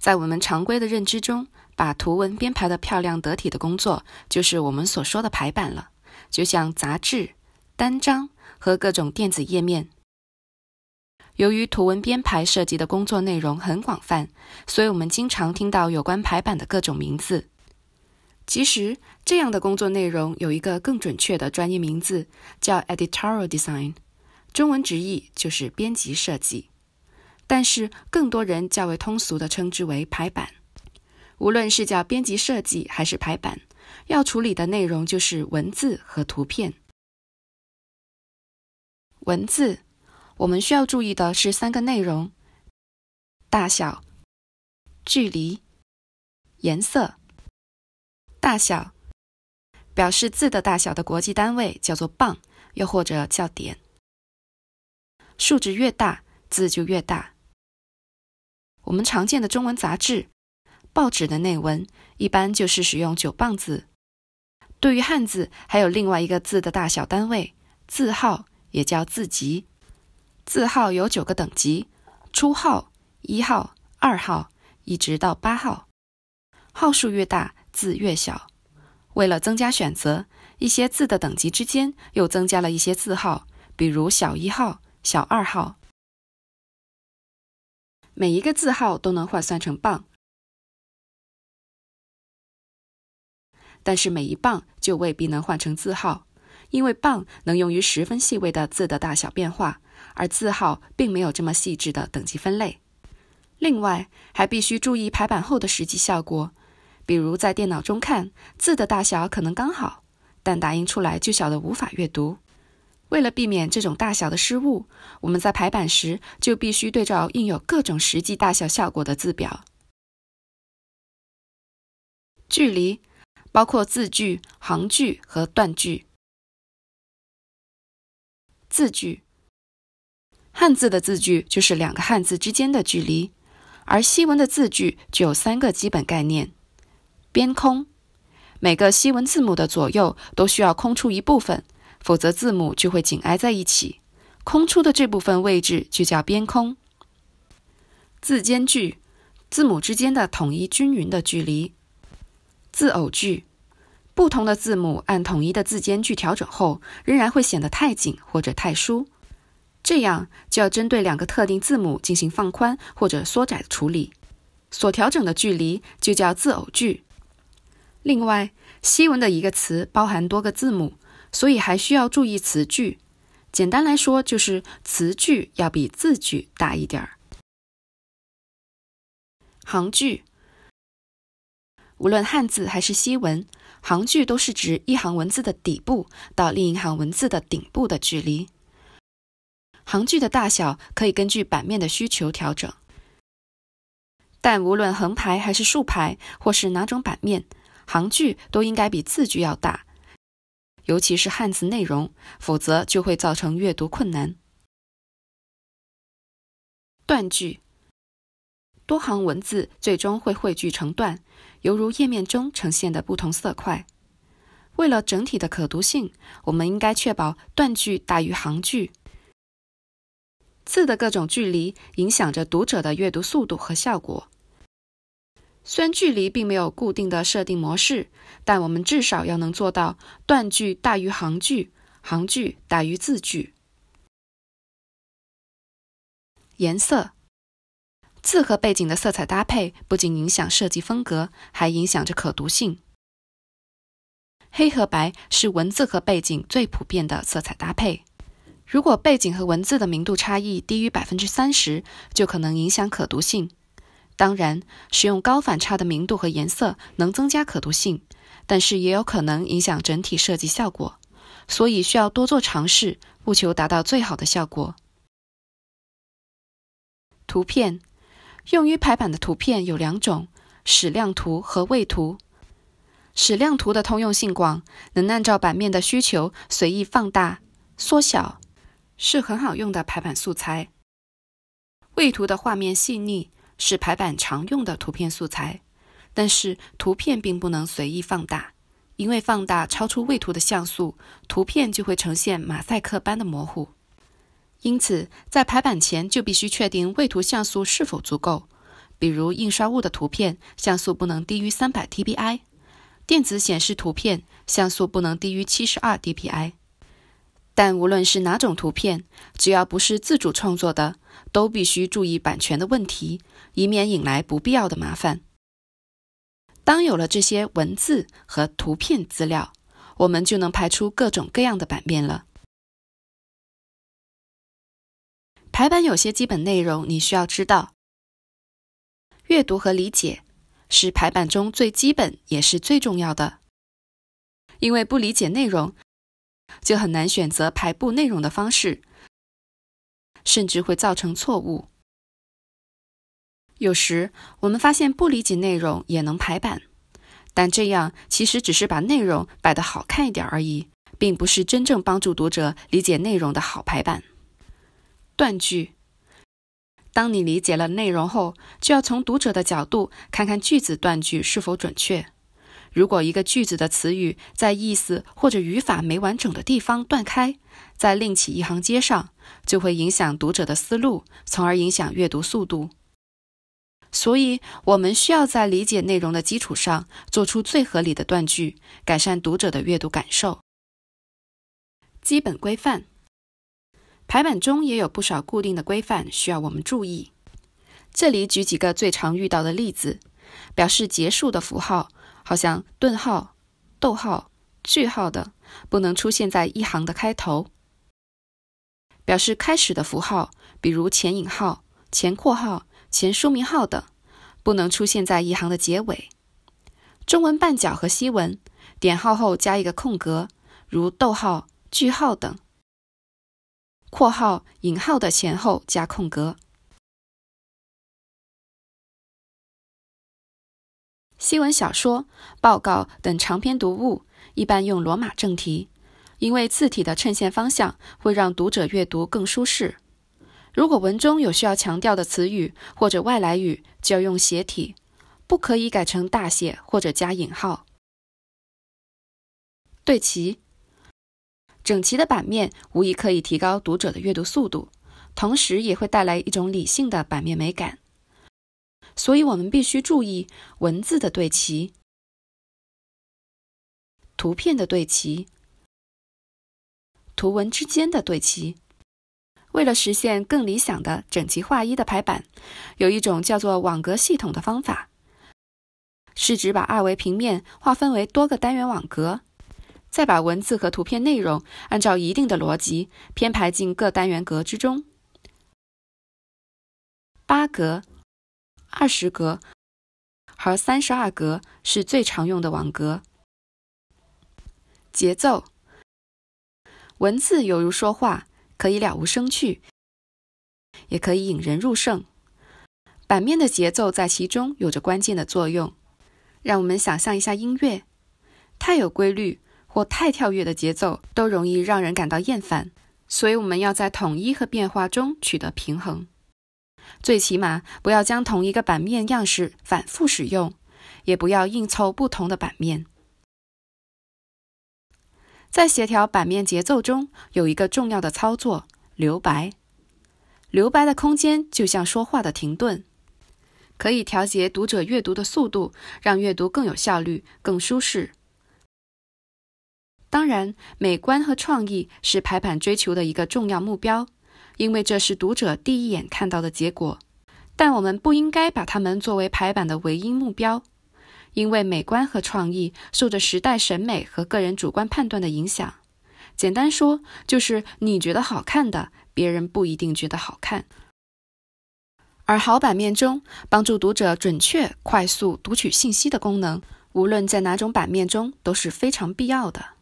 在我们常规的认知中，把图文编排的漂亮得体的工作，就是我们所说的排版了。就像杂志、单张和各种电子页面。由于图文编排涉及的工作内容很广泛，所以我们经常听到有关排版的各种名字。其实，这样的工作内容有一个更准确的专业名字，叫 editorial design，中文直译就是编辑设计。但是更多人较为通俗的称之为排版。无论是叫编辑设计还是排版，要处理的内容就是文字和图片。文字，我们需要注意的是三个内容：大小、距离、颜色。大小，表示字的大小的国际单位叫做磅，又或者叫点。数值越大，字就越大。我们常见的中文杂志、报纸的内文，一般就是使用九磅字。对于汉字，还有另外一个字的大小单位，字号也叫字级。字号有九个等级：初号、一号、二号，一直到八号。号数越大，字越小。为了增加选择，一些字的等级之间又增加了一些字号，比如小一号、小二号。每一个字号都能换算成磅，但是每一磅就未必能换成字号，因为磅能用于十分细微的字的大小变化，而字号并没有这么细致的等级分类。另外，还必须注意排版后的实际效果，比如在电脑中看字的大小可能刚好，但打印出来就小得无法阅读。为了避免这种大小的失误，我们在排版时就必须对照印有各种实际大小效果的字表。距离包括字距、行距和断距。字距，汉字的字距就是两个汉字之间的距离，而西文的字距具有三个基本概念：边空，每个西文字母的左右都需要空出一部分。否则，字母就会紧挨在一起，空出的这部分位置就叫边空。字间距，字母之间的统一均匀的距离。字偶距，不同的字母按统一的字间距调整后，仍然会显得太紧或者太疏，这样就要针对两个特定字母进行放宽或者缩窄的处理，所调整的距离就叫字偶距。另外，西文的一个词包含多个字母。所以还需要注意词句，简单来说就是词句要比字句大一点儿。行距，无论汉字还是西文，行距都是指一行文字的底部到另一行文字的顶部的距离。行距的大小可以根据版面的需求调整，但无论横排还是竖排，或是哪种版面，行距都应该比字距要大。尤其是汉字内容，否则就会造成阅读困难。断句，多行文字最终会汇聚成段，犹如页面中呈现的不同色块。为了整体的可读性，我们应该确保断句大于行距。字的各种距离影响着读者的阅读速度和效果。虽然距离并没有固定的设定模式，但我们至少要能做到断句大于行距，行距大于字距。颜色字和背景的色彩搭配不仅影响设计风格，还影响着可读性。黑和白是文字和背景最普遍的色彩搭配。如果背景和文字的明度差异低于百分之三十，就可能影响可读性。当然，使用高反差的明度和颜色能增加可读性，但是也有可能影响整体设计效果，所以需要多做尝试，务求达到最好的效果。图片用于排版的图片有两种：矢量图和位图。矢量图的通用性广，能按照版面的需求随意放大、缩小，是很好用的排版素材。位图的画面细腻。是排版常用的图片素材，但是图片并不能随意放大，因为放大超出位图的像素，图片就会呈现马赛克般的模糊。因此，在排版前就必须确定位图像素是否足够，比如印刷物的图片像素不能低于三百 t b i 电子显示图片像素不能低于七十二 dpi。但无论是哪种图片，只要不是自主创作的。都必须注意版权的问题，以免引来不必要的麻烦。当有了这些文字和图片资料，我们就能排出各种各样的版面了。排版有些基本内容你需要知道。阅读和理解是排版中最基本也是最重要的，因为不理解内容，就很难选择排布内容的方式。甚至会造成错误。有时我们发现不理解内容也能排版，但这样其实只是把内容摆得好看一点而已，并不是真正帮助读者理解内容的好排版。断句，当你理解了内容后，就要从读者的角度看看句子断句是否准确。如果一个句子的词语在意思或者语法没完整的地方断开，在另起一行接上，就会影响读者的思路，从而影响阅读速度。所以，我们需要在理解内容的基础上，做出最合理的断句，改善读者的阅读感受。基本规范，排版中也有不少固定的规范需要我们注意。这里举几个最常遇到的例子：表示结束的符号。好像顿号、逗号、句号的不能出现在一行的开头。表示开始的符号，比如前引号、前括号、前书名号等，不能出现在一行的结尾。中文半角和西文点号后加一个空格，如逗号、句号等。括号、引号的前后加空格。新闻、小说、报告等长篇读物一般用罗马正题，因为字体的衬线方向会让读者阅读更舒适。如果文中有需要强调的词语或者外来语，就要用斜体，不可以改成大写或者加引号。对齐，整齐的版面无疑可以提高读者的阅读速度，同时也会带来一种理性的版面美感。所以，我们必须注意文字的对齐、图片的对齐、图文之间的对齐。为了实现更理想的整齐划一的排版，有一种叫做网格系统的方法，是指把二维平面划分为多个单元网格，再把文字和图片内容按照一定的逻辑编排进各单元格之中。八格。二十格和三十二格是最常用的网格。节奏，文字犹如说话，可以了无生趣，也可以引人入胜。版面的节奏在其中有着关键的作用。让我们想象一下音乐，太有规律或太跳跃的节奏都容易让人感到厌烦，所以我们要在统一和变化中取得平衡。最起码不要将同一个版面样式反复使用，也不要硬凑不同的版面。在协调版面节奏中，有一个重要的操作——留白。留白的空间就像说话的停顿，可以调节读者阅读的速度，让阅读更有效率、更舒适。当然，美观和创意是排版追求的一个重要目标。因为这是读者第一眼看到的结果，但我们不应该把它们作为排版的唯一目标，因为美观和创意受着时代审美和个人主观判断的影响。简单说，就是你觉得好看的，别人不一定觉得好看。而好版面中帮助读者准确、快速读取信息的功能，无论在哪种版面中都是非常必要的。